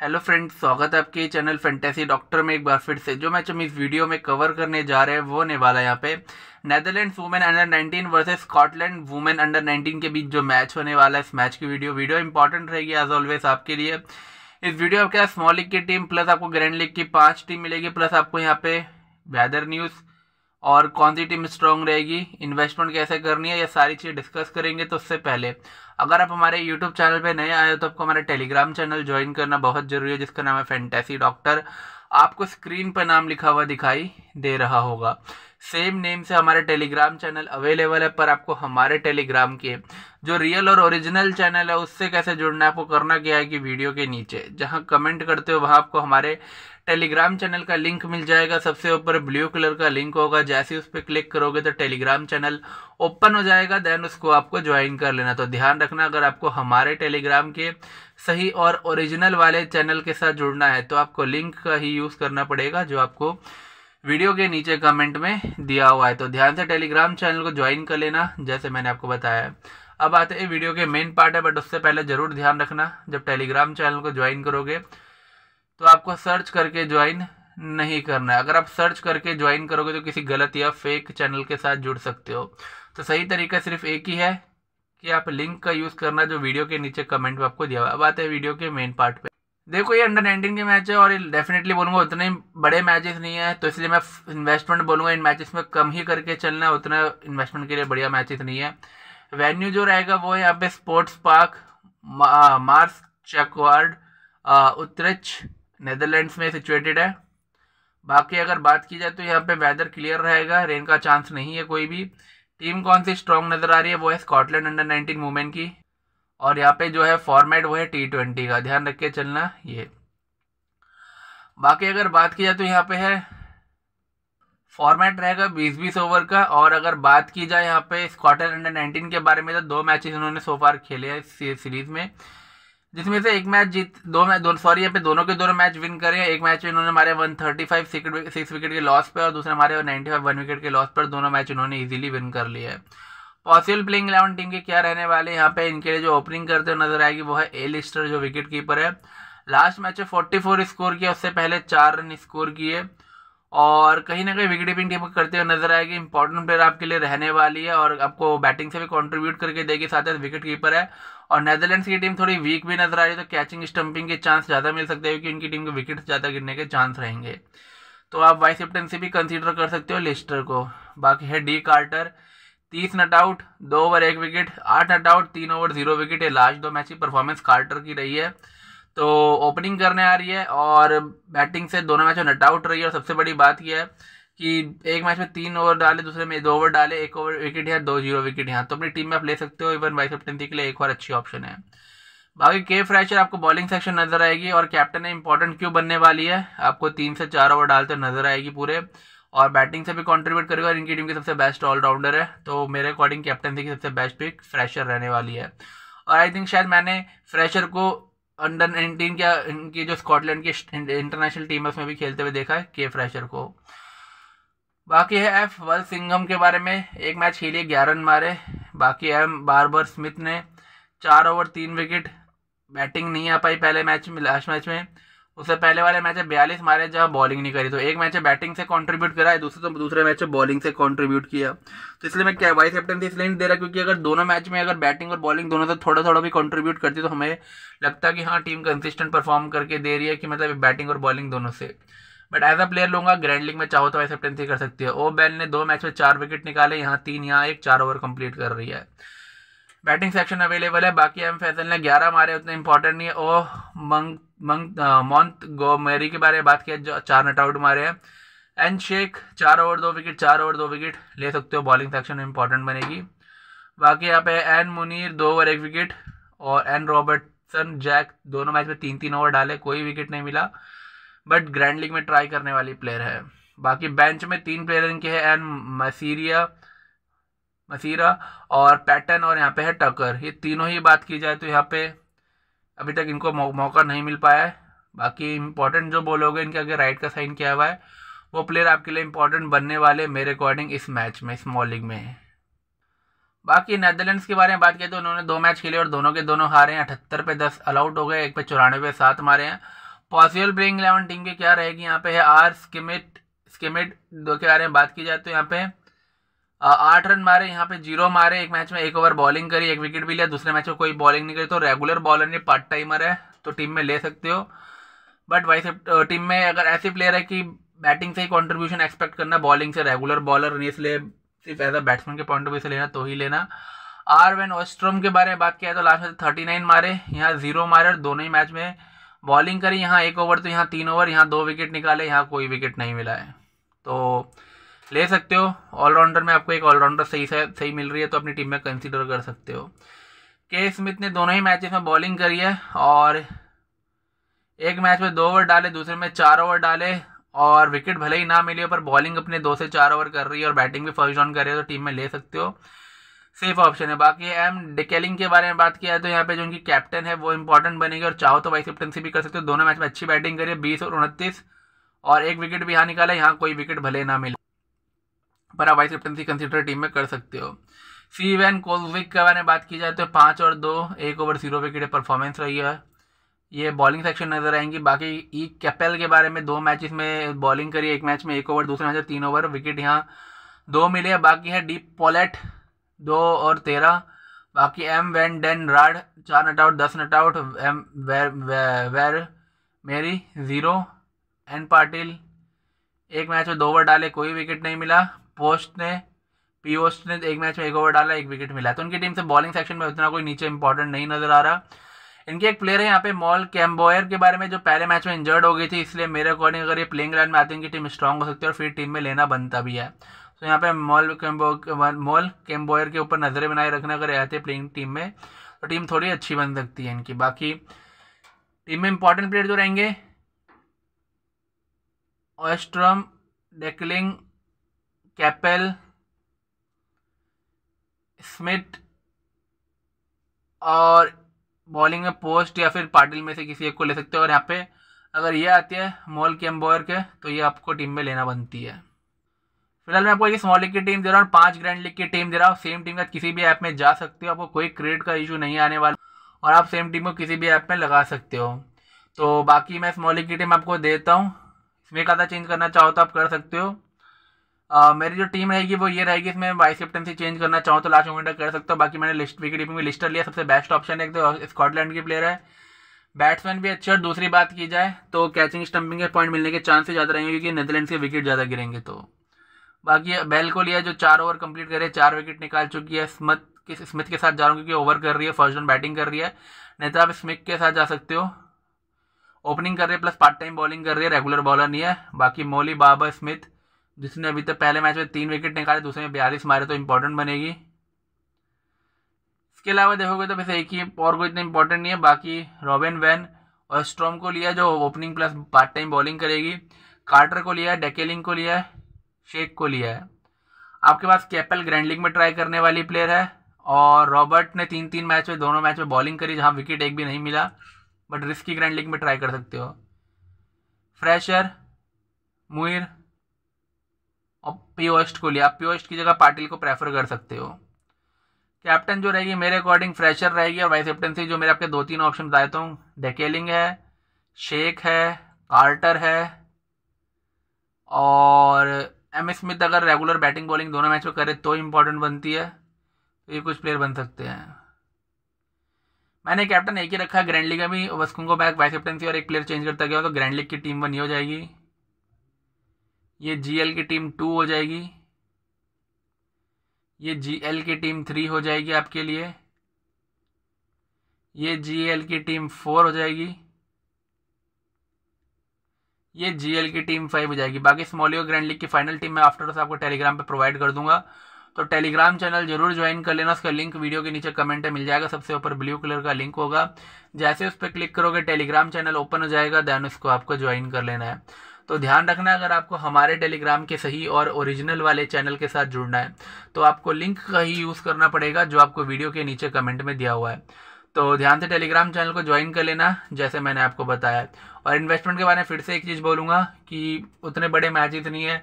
hello friend स्वागत है आपके चैनल फेंटेसी डॉक्टर में एक बार फिर से जो मैच हम इस वीडियो में कवर करने जा रहे हैं वो होने वाला है यहाँ पे Netherlands women under 19 versus Scotland women under 19 के बीच जो मैच होने वाला है इस मैच की वीडियो वीडियो इंपॉर्टेंट रहेगी एज ऑलवेज आपके लिए इस वीडियो आपके स्मॉल लीग की टीम प्लस आपको ग्रैंड लीग की पाँच टीम मिलेगी प्लस आपको यहाँ पे वैदर न्यूज़ और कौन सी टीम स्ट्रांग रहेगी इन्वेस्टमेंट कैसे करनी है ये सारी चीज़ें डिस्कस करेंगे तो उससे पहले अगर आप हमारे यूट्यूब चैनल पे नए आए हो तो आपको हमारा टेलीग्राम चैनल ज्वाइन करना बहुत ज़रूरी है जिसका नाम है फैंटेसी डॉक्टर आपको स्क्रीन पर नाम लिखा हुआ दिखाई दे रहा होगा सेम नेम से हमारे टेलीग्राम चैनल अवेलेबल है पर आपको हमारे टेलीग्राम के जो रियल और ओरिजिनल चैनल है उससे कैसे जुड़ना है आपको करना क्या है कि वीडियो के नीचे जहाँ कमेंट करते हो वहाँ आपको हमारे टेलीग्राम चैनल का लिंक मिल जाएगा सबसे ऊपर ब्लू कलर का लिंक होगा जैसे ही उस पर क्लिक करोगे तो टेलीग्राम चैनल ओपन हो जाएगा देन उसको आपको ज्वाइन कर लेना तो ध्यान रखना अगर आपको हमारे टेलीग्राम के सही और ओरिजिनल वाले चैनल के साथ जुड़ना है तो आपको लिंक का ही यूज़ करना पड़ेगा जो आपको वीडियो के नीचे कमेंट में दिया हुआ है तो ध्यान से टेलीग्राम चैनल को ज्वाइन कर लेना जैसे मैंने आपको बताया है अब आते हैं वीडियो के मेन पार्ट है बट उससे पहले ज़रूर ध्यान रखना जब टेलीग्राम चैनल को ज्वाइन करोगे तो आपको सर्च करके ज्वाइन नहीं करना है अगर आप सर्च करके ज्वाइन करोगे तो किसी गलत या फेक चैनल के साथ जुड़ सकते हो तो सही तरीका सिर्फ एक ही है कि आप लिंक का यूज़ करना जो वीडियो के नीचे कमेंट में आपको दिया हुआ अब आते हैं वीडियो के मेन पार्ट पे देखो ये अंडर नाइनटीन के मैच है और ये डेफिनेटली बोलूँगा उतने बड़े मैचेस नहीं है तो इसलिए मैं इन्वेस्टमेंट बोलूँगा इन मैचेस में कम ही करके चलना है उतना इन्वेस्टमेंट के लिए बढ़िया मैचेस नहीं है वेन्यू जो रहेगा वो यहाँ पे sports park Maarschalkerweerd Utrecht Netherlands में सिचुएटेड है बाकी अगर बात की जाए तो यहाँ पे वेदर क्लियर रहेगा रेन का चांस नहीं है कोई भी टीम कौन सी स्ट्रॉन्ग नज़र आ रही है वो है स्कॉटलैंड अंडर नाइनटीन वूमेन की और यहाँ पे जो है फॉर्मेट वो है टी ट्वेंटी का ध्यान रख के चलना ये बाकी अगर बात की जाए तो यहाँ पे है फॉर्मेट रहेगा बीस बीस ओवर का और अगर बात की जाए यहाँ पे स्कॉटलैंड अंडर नाइनटीन के बारे में तो दो मैचेस उन्होंने सो फार खेले हैं इस सीरीज़ में जिसमें से एक मैच जीत दो मैच दो सॉरी यहाँ पे दोनों के दोनों मैच विन करे एक मैच में इन्होंने हमारे one thirty five six wicket के लॉस पर और दूसरे हमारे नाइन्टी फाइव वन विकेट के लॉस पर दोनों मैच इन्होंने इजीली विन कर लिए है पॉसिबल प्लेइंग इलेवन टीम के क्या रहने वाले यहाँ पे इनके लिए जो ओपनिंग करते हुए नजर आएगी वो है ए लिस्टर जो विकेट कीपर है लास्ट मैच में फोर्टी फोर स्कोर किया उससे पहले चार रन स्कोर किए और कहीं ना कहीं विकेट कीपिंग टीम करते हुए नजर आएगी इंपॉर्टेंट प्लेयर आपके लिए रहने वाली है और आपको बैटिंग से भी कंट्रीब्यूट करके देगी साथ ही विकेट कीपर है और नेदरलैंड्स की टीम थोड़ी वीक भी नजर आ रही है तो कैचिंग स्टंपिंग के चांस ज़्यादा मिल सकते हैं क्योंकि उनकी टीम के विकेट ज़्यादा गिरने के चांस रहेंगे तो आप वाइस कैप्टनसी भी कंसीडर कर सकते हो लेस्टर को बाकी है डी कार्टर तीस नट आउट दो ओवर एक विकेट आठ नट आउट तीन ओवर जीरो विकेट ये लास्ट दो मैच की परफॉर्मेंस कार्टर की रही है तो ओपनिंग करने आ रही है और बैटिंग से दोनों मैचों नट आउट रही है और सबसे बड़ी बात यह है कि एक मैच में तीन ओवर डाले दूसरे में दो ओवर डाले एक ओवर विकेट यहाँ दो जीरो विकेट यहाँ तो अपनी टीम में आप ले सकते हो इवन वाइस कैप्टनसी के लिए एक और अच्छी ऑप्शन है बाकी के फ्रेशर आपको बॉलिंग सेक्शन नजर आएगी और कैप्टन है इंपॉर्टेंट क्यों बनने वाली है आपको तीन से चार ओवर डालते नजर आएगी पूरे और बैटिंग से भी कॉन्ट्रीब्यूट करेगा और इनकी टीम की सबसे बेस्ट ऑलराउंडर है तो मेरे अकॉर्डिंग कैप्टनसी की सबसे बेस्ट पिक फ्रेशर रहने वाली है और आई थिंक शायद मैंने फ्रेशर को अंडर नाइनटीन क्या इनकी जो स्कॉटलैंड की इंटरनेशनल टीम है उसमें भी खेलते हुए देखा है के फ्रेशर को बाकी है एफ वल सिंघम के बारे में एक मैच खेलिए ग्यारह रन मारे बाकी एम बारबर स्मिथ ने चार ओवर तीन विकेट बैटिंग नहीं आ पाई पहले मैच में लास्ट मैच में उससे पहले वाले मैच है बयालीस मारे जहाँ बॉलिंग नहीं करी तो एक मैच है बैटिंग से कंट्रीब्यूट करा है दूसरे तो दूसरे मैच है बॉलिंग से कंट्रीब्यूट किया तो इसलिए मैं क्या वाइस कैप्टन से इसलिए नहीं दे रहा क्योंकि अगर दोनों मैच में अगर बैटिंग और बॉलिंग दोनों से थोड़ा थोड़ा भी कंट्रीब्यूट करती तो हमें लगता कि हाँ टीम कंसिस्टेंट परफॉर्म करके दे रही है कि मतलब बैटिंग और बॉलिंग दोनों से बट एज अ प्लेयर लूंगा ग्रैंड लीग में चाहो तो वाइस कैप्टनसी कर सकती है ओ बैल ने दो मैच में चार विकेट निकाले यहाँ तीन यहाँ एक चार ओवर कंप्लीट कर रही है बैटिंग सेक्शन अवेलेबल है बाकी एम फैजल ने ग्यारह मारे उतने इंपॉर्टेंट नहीं है ओ मंग मॉन्ट गोमेरी के बारे में बात किया जो चार नट आउट मारे हैं एंड शेख चार ओवर दो विकेट चार ओवर दो विकेट ले सकते हो बॉलिंग सेक्शन में इंपॉर्टेंट बनेगी बाकी यहाँ पे एन मुनीर दो ओवर एक विकेट और एन रॉबर्टसन जैक दोनों मैच में तीन तीन ओवर डाले कोई विकेट नहीं मिला बट ग्रैंड लीग में ट्राई करने वाली प्लेयर है बाकी बेंच में तीन प्लेयर इनके हैं एन मसीरिया मसीरा और पैटर्न और यहाँ पे है टकर ये तीनों ही बात की जाए तो यहाँ पे अभी तक इनको मौका नहीं मिल पाया है बाकी इंपॉर्टेंट जो बोलोगे इनके आगे राइट का साइन किया हुआ है वो प्लेयर आपके लिए इंपॉर्टेंट बनने वाले मेरे अकॉर्डिंग इस मैच में इस मॉलिंग में है बाकी नेदरलैंड्स के बारे में बात करें तो उन्होंने दो मैच खेले और दोनों के दोनों हारे हैं अठहत्तर पे दस आउट हो गए एक पे चौरानवे पे सात मारे हैं पॉसिबल प्लेइंग इलेवन टीम के क्या रहेगी यहाँ पे है आर स्किमिट स्किमिट दो के बारे में बात की जाए तो यहाँ पे आठ रन मारे यहाँ पे जीरो मारे एक मैच में एक ओवर बॉलिंग करी एक विकेट भी लिया दूसरे मैच में कोई बॉलिंग नहीं करी तो रेगुलर बॉलर नहीं पार्ट टाइमर है तो टीम में ले सकते हो बट वाइस टीम में अगर ऐसे प्लेयर है कि बैटिंग से ही कॉन्ट्रीब्यूशन एक्सपेक्ट करना बॉलिंग से रेगुलर बॉलर नहीं इसलिए सिर्फ एज अ बैट्समैन के पॉइंट ऑफ व्यू से लेना तो ही लेना आर वेन ऑस्ट्रोम के बारे में बात किया तो लास्ट में थर्टी नाइन मारे यहाँ जीरो मारे और दोनों ही मैच में बॉलिंग करी यहाँ एक ओवर तो यहाँ तीन ओवर यहाँ दो विकेट निकाले यहाँ कोई विकेट नहीं मिला है तो ले सकते हो ऑलराउंडर में आपको एक ऑलराउंडर सही सही मिल रही है तो अपनी टीम में कंसिडर कर सकते हो के स्मिथ ने दोनों ही मैचेस में बॉलिंग करी है और एक मैच में दो ओवर डाले दूसरे में चार ओवर डाले और विकेट भले ही ना मिली हो पर बॉलिंग अपने दो से चार ओवर कर रही है और बैटिंग भी फर्स्ट ऑन कर रही है तो टीम में ले सकते हो सेफ ऑप्शन है बाकी एम डिकेलिंग के बारे में बात किया है तो यहाँ पे जो उनकी कैप्टन है वो इंपॉर्टेंट बनेगी और चाहो तो वाइस कैप्टनसी भी कर सकते हो दोनों मैच में अच्छी बैटिंग करी है बीस और उनतीस और एक विकेट भी यहाँ निकाला यहाँ कोई विकेट भले ना मिले पर आप वाइस कैप्टनसी कंसिडर टीम में कर सकते हो सी वैन कोलविक के बारे में बात की जाए तो पाँच और दो एक ओवर जीरो विकेट परफॉर्मेंस रही है ये बॉलिंग सेक्शन नज़र आएंगी बाकी ई e कैपेल के बारे में दो मैचेस में बॉलिंग करी एक मैच में एक ओवर दूसरे मैच में तीन ओवर विकेट यहाँ दो मिले है बाकी है डीप पॉलेट दो और तेरह बाकी एम वैन डेन राड चार नट आउट दस नट आउट एम वैर वैर मेरी ज़ीरो एन पाटिल एक मैच में दो ओवर डाले कोई विकेट नहीं मिला पोस्ट ने पीओस ने एक मैच में एक ओवर डाला एक विकेट मिला तो उनकी टीम से बॉलिंग सेक्शन में उतना कोई नीचे इंपॉर्टेंट नहीं नजर आ रहा इनके एक प्लेयर है यहाँ पे मॉल कैम्बोयर के बारे में जो पहले मैच में इंजर्ड हो गई थी इसलिए मेरे अकॉर्डिंग अगर ये प्लेइंग लाइन में आते हैं इनकी टीम स्ट्रांग हो सकती है और फिर टीम में लेना बनता भी है तो यहाँ पे मॉल कैम्बो मॉल कैम्बोयर के ऊपर नजरें बनाए रखने अगर रहते प्लेइंग टीम में तो टीम थोड़ी अच्छी बन सकती है इनकी बाकी टीम में इंपॉर्टेंट प्लेयर जो रहेंगे ऑस्ट्रम डेकलिंग कैपेल स्मिथ और बॉलिंग में पोस्ट या फिर पाटिल में से किसी एक को ले सकते हो और यहाँ पे अगर ये आती है मॉल एम्बॉयर के तो ये आपको टीम में लेना बनती है फिलहाल मैं आपको एक स्मॉल लीग की टीम दे रहा हूँ पांच ग्रैंड लीग की टीम दे रहा हूँ सेम टीम का किसी भी ऐप में जा सकते हो आपको कोई क्रेडिट का इशू नहीं आने वाला और आप सेम टीम को किसी भी ऐप में लगा सकते हो तो बाकी मैं स्मॉल लीग की टीम आपको देता हूँ इसमें ज़्यादा चेंज करना चाहो तो आप कर सकते हो आ, मेरी जो टीम रहेगी वो ये रहेगी इसमें वाइस कैप्टन चेंज करना चाहूँ तो लास्ट मोमेंट कर सकता हूँ बाकी मैंने लिस्ट विकेट में लिस्टर लिया सबसे बेस्ट ऑप्शन तो, है तो स्कॉटलैंड की प्लेयर है बैट्समैन भी अच्छे और दूसरी बात की जाए तो कैचिंग स्टंपिंग के पॉइंट मिलने के चांसेस ज़्यादा रहेंगे क्योंकि नेदरलैंड्स के विकेट ज़्यादा गिरेंगे तो बाकी बेल को लिया जो चार ओवर कंप्लीट करे चार विकेट निकाल चुकी है स्मथ किस स्मिथ के साथ जा रहा हूँ क्योंकि ओवर कर रही है फर्स्ट रन बैटिंग कर रही है नहीं तो आप स्मिथ के साथ जा सकते हो ओपनिंग कर रही है प्लस पार्ट टाइम बॉलिंग कर रही है रेगुलर बॉलर नहीं है बाकी मोली बाबर स्मिथ जिसने अभी तक पहले मैच में तीन विकेट निकाले दूसरे में बयालीस मारे तो इम्पोर्टेंट बनेगी इसके अलावा देखोगे तो वैसे एक ही और कोई इतना इम्पोर्टेंट नहीं है बाकी रॉबिन वैन और स्ट्रॉम को लिया जो opening plus part time bowling करेगी कार्टर को लिया है डेकेलिंग को लिया है शेख को लिया है आपके पास कैपल ग्रैंड लीग में ट्राई करने वाली प्लेयर है और रॉबर्ट ने तीन तीन मैच में दोनों मैच में बॉलिंग करी जहाँ विकेट एक भी नहीं मिला बट रिस्की ग्रैंड लीग में ट्राई कर सकते हो फ्रेशर मुइर और प्योएस्ट को लिया आप की जगह पाटिल को प्रेफर कर सकते हो कैप्टन जो रहेगी मेरे अकॉर्डिंग फ्रेशर रहेगी और वाइस कैप्टनसी जो मेरे आपके दो तीन ऑप्शन बताता तो हूँ डेकेलिंग है शेख है कार्टर है और एम स्मिथ अगर रेगुलर बैटिंग बॉलिंग दोनों मैच में करे तो इम्पोर्टेंट बनती है तो ये कुछ प्लेयर बन सकते हैं मैंने कैप्टन एक ही रखा ग्रैंड लीग में भी वस्कुंगो बैक वाइस कैप्टनसी और एक प्लेयर चेंज करता गया तो ग्रैंड लीग की टीम बनी हो जाएगी ये जीएल की टीम टू हो जाएगी ये जीएल की टीम थ्री हो जाएगी आपके लिए ये जीएल की टीम फोर हो जाएगी ये जीएल की टीम फाइव हो जाएगी बाकी स्मॉलियो ग्रैंड लीग की फाइनल टीम मैं आफ्टर आपको टेलीग्राम पे प्रोवाइड कर दूंगा तो टेलीग्राम चैनल जरूर ज्वाइन कर लेना उसका लिंक वीडियो के नीचे कमेंट में मिल जाएगा सबसे ऊपर ब्लू कलर का लिंक होगा जैसे उस पर क्लिक करोगे टेलीग्राम चैनल ओपन हो जाएगा देन उसको आपको ज्वाइन कर लेना है तो ध्यान रखना अगर आपको हमारे टेलीग्राम के सही और ओरिजिनल वाले चैनल के साथ जुड़ना है तो आपको लिंक का ही यूज़ करना पड़ेगा जो आपको वीडियो के नीचे कमेंट में दिया हुआ है तो ध्यान से टेलीग्राम चैनल को ज्वाइन कर लेना जैसे मैंने आपको बताया और इन्वेस्टमेंट के बारे में फिर से एक चीज़ बोलूँगा कि उतने बड़े मैचेस नहीं है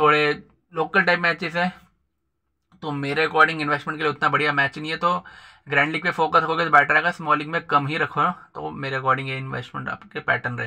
थोड़े लोकल टाइप मैचेस हैं तो मेरे अकॉर्डिंग इन्वेस्टमेंट के लिए उतना बढ़िया मैच नहीं है तो ग्रैंड लीग पे फोकस हो गया तो बैटर आएगा स्मॉल लीग में कम ही रखो तो मेरे अकॉर्डिंग ये इन्वेस्टमेंट आपके पैटर्न रहे